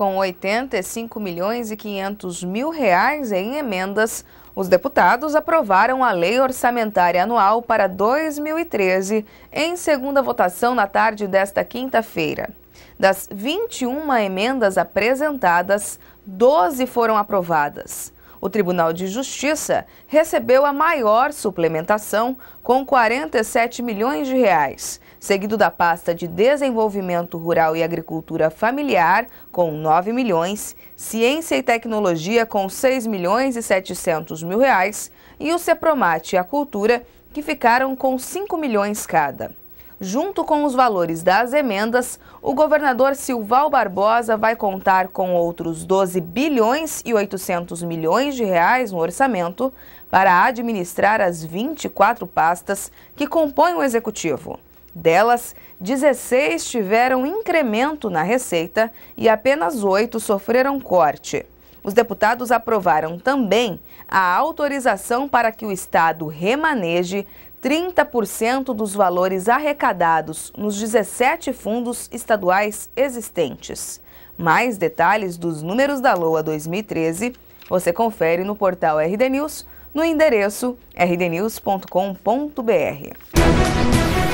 Com 85 milhões e 500 mil reais em emendas, os deputados aprovaram a Lei Orçamentária Anual para 2013 em segunda votação na tarde desta quinta-feira. Das 21 emendas apresentadas, 12 foram aprovadas o Tribunal de Justiça recebeu a maior suplementação com 47 milhões de reais, seguido da pasta de Desenvolvimento Rural e Agricultura Familiar com 9 milhões, Ciência e Tecnologia com 6 milhões e 700 mil reais e o Sepromate e a Cultura que ficaram com 5 milhões cada junto com os valores das emendas, o governador Silval Barbosa vai contar com outros 12 bilhões e 800 milhões de reais no orçamento para administrar as 24 pastas que compõem o executivo. Delas, 16 tiveram incremento na receita e apenas 8 sofreram corte. Os deputados aprovaram também a autorização para que o Estado remaneje 30% dos valores arrecadados nos 17 fundos estaduais existentes. Mais detalhes dos números da LOA 2013 você confere no portal RD News no endereço rdnews.com.br.